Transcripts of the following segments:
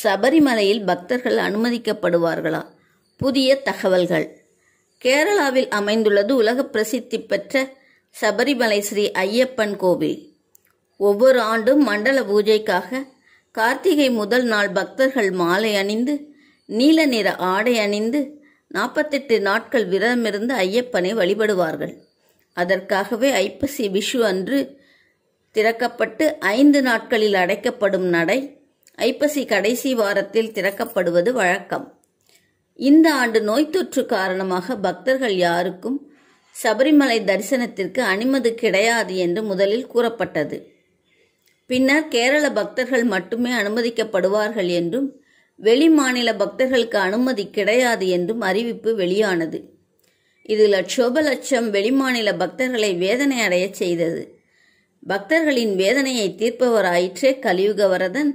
சபரிமலையில் பக்தர்கள் அனுமதிக்கப்படுவார்களா புதிய தகவல்கள் கேரளாவில் அமைந்துள்ளது உலக பிரசித்தி பெற்ற சபரிமலை ஸ்ரீ ஐயப்பன் கோவில் ஒவ்வொரு ஆண்டும் மண்டல பூஜைக்காக கார்த்திகை முதல் நாள் பக்தர்கள் மாலை அணிந்து நீல நிற ஆடை அணிந்து நாற்பத்தெட்டு நாட்கள் விரதமிருந்து ஐயப்பனை வழிபடுவார்கள் அதற்காகவே ஐப்பசி விஷு அன்று திறக்கப்பட்டு ஐந்து நாட்களில் அடைக்கப்படும் நடை ஐப்பசி கடைசி வாரத்தில் திறக்கப்படுவது வழக்கம் இந்த ஆண்டு நோய் தொற்று காரணமாக பக்தர்கள் யாருக்கும் சபரிமலை தரிசனத்திற்கு அனுமதி கிடையாது என்று முதலில் கூறப்பட்டது பின்னர் கேரள பக்தர்கள் மட்டுமே அனுமதிக்கப்படுவார்கள் என்றும் வெளி மாநில பக்தர்களுக்கு அனுமதி கிடையாது என்றும் அறிவிப்பு வெளியானது இது லட்சோப லட்சம் வெளிமாநில பக்தர்களை வேதனை அடைய செய்தது பக்தர்களின் வேதனையை தீர்ப்பவராயிற்றே கலியுகவரதன்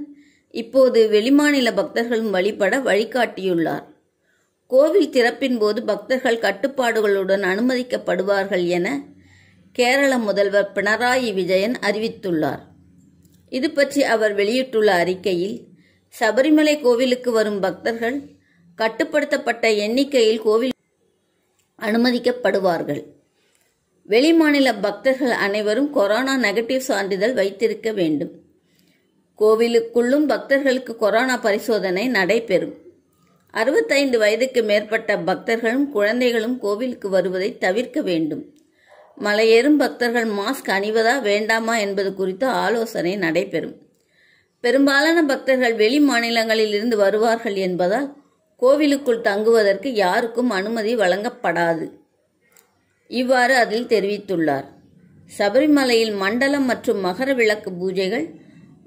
இப்போது வெளிமாநில பக்தர்களும் வழிபட வழிகாட்டியுள்ளார் கோவில் திறப்பின் போது பக்தர்கள் கட்டுப்பாடுகளுடன் அனுமதிக்கப்படுவார்கள் என கேரள முதல்வர் பினராயி விஜயன் அறிவித்துள்ளார் இது பற்றி அவர் வெளியிட்டுள்ள அறிக்கையில் சபரிமலை கோவிலுக்கு வரும் பக்தர்கள் கட்டுப்படுத்தப்பட்ட எண்ணிக்கையில் கோவில் அனுமதிக்கப்படுவார்கள் வெளிமாநில பக்தர்கள் அனைவரும் கொரோனா நெகட்டிவ் சான்றிதழ் வைத்திருக்க வேண்டும் கோவிலுக்குள்ளும் பக்தர்களுக்கு கொரோனா பரிசோதனை நடைபெறும் அறுபத்தைந்து வயதுக்கு மேற்பட்ட பக்தர்களும் குழந்தைகளும் கோவிலுக்கு வருவதை தவிர்க்க வேண்டும் மலையேறும் பக்தர்கள் மாஸ்க் அணிவதா வேண்டாமா என்பது குறித்து ஆலோசனை நடைபெறும் பெரும்பாலான பக்தர்கள் வெளி மாநிலங்களில் இருந்து வருவார்கள் என்பதால் கோவிலுக்குள் தங்குவதற்கு யாருக்கும் அனுமதி வழங்கப்படாது இவ்வாறு அதில் தெரிவித்துள்ளார் சபரிமலையில் மண்டலம் மற்றும் மகர விளக்கு பூஜைகள்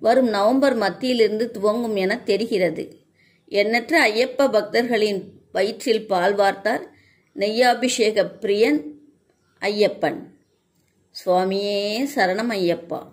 வரும் நவம்பர் மத்தியிலிருந்து துவங்கும் என தெரிகிறது எண்ணற்ற ஐயப்ப பக்தர்களின் வயிற்றில் பால் வார்த்தார் நெய்யாபிஷேக பிரியன் ஐயப்பன் சுவாமியே சரணம் ஐயப்பா